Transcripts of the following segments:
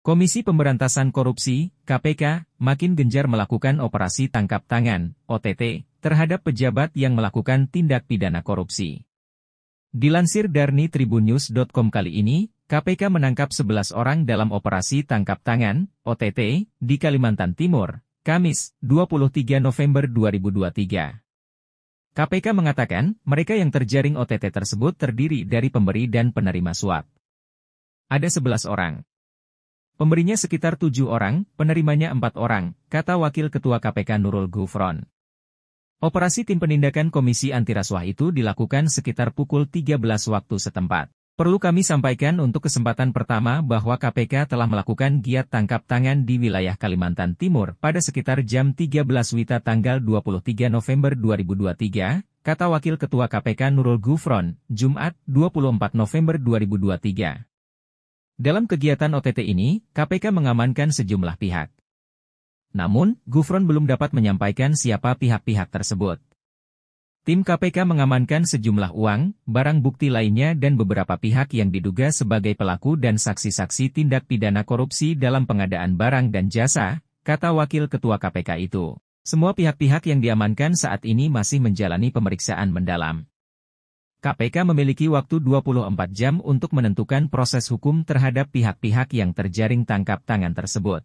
Komisi Pemberantasan Korupsi, KPK, makin gencar melakukan operasi tangkap tangan, OTT, terhadap pejabat yang melakukan tindak pidana korupsi. Dilansir dari tribunnews.com kali ini, KPK menangkap 11 orang dalam operasi tangkap tangan, OTT, di Kalimantan Timur, Kamis, 23 November 2023. KPK mengatakan, mereka yang terjaring OTT tersebut terdiri dari pemberi dan penerima suap. Ada 11 orang. Pemberinya sekitar tujuh orang, penerimanya empat orang, kata Wakil Ketua KPK Nurul Gufron. Operasi tim penindakan Komisi Anti Rasuah itu dilakukan sekitar pukul 13 waktu setempat. Perlu kami sampaikan untuk kesempatan pertama bahwa KPK telah melakukan giat tangkap tangan di wilayah Kalimantan Timur pada sekitar jam 13 Wita tanggal 23 November 2023, kata Wakil Ketua KPK Nurul Gufron, Jumat 24 November 2023. Dalam kegiatan OTT ini, KPK mengamankan sejumlah pihak. Namun, Gufron belum dapat menyampaikan siapa pihak-pihak tersebut. Tim KPK mengamankan sejumlah uang, barang bukti lainnya dan beberapa pihak yang diduga sebagai pelaku dan saksi-saksi tindak pidana korupsi dalam pengadaan barang dan jasa, kata Wakil Ketua KPK itu. Semua pihak-pihak yang diamankan saat ini masih menjalani pemeriksaan mendalam. KPK memiliki waktu 24 jam untuk menentukan proses hukum terhadap pihak-pihak yang terjaring tangkap tangan tersebut.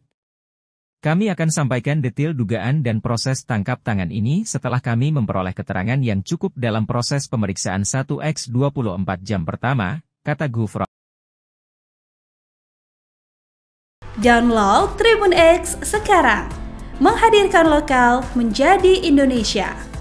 Kami akan sampaikan detail dugaan dan proses tangkap tangan ini setelah kami memperoleh keterangan yang cukup dalam proses pemeriksaan 1X 24 jam pertama, kata Gufro. Download Tribun X sekarang. Menghadirkan lokal menjadi Indonesia.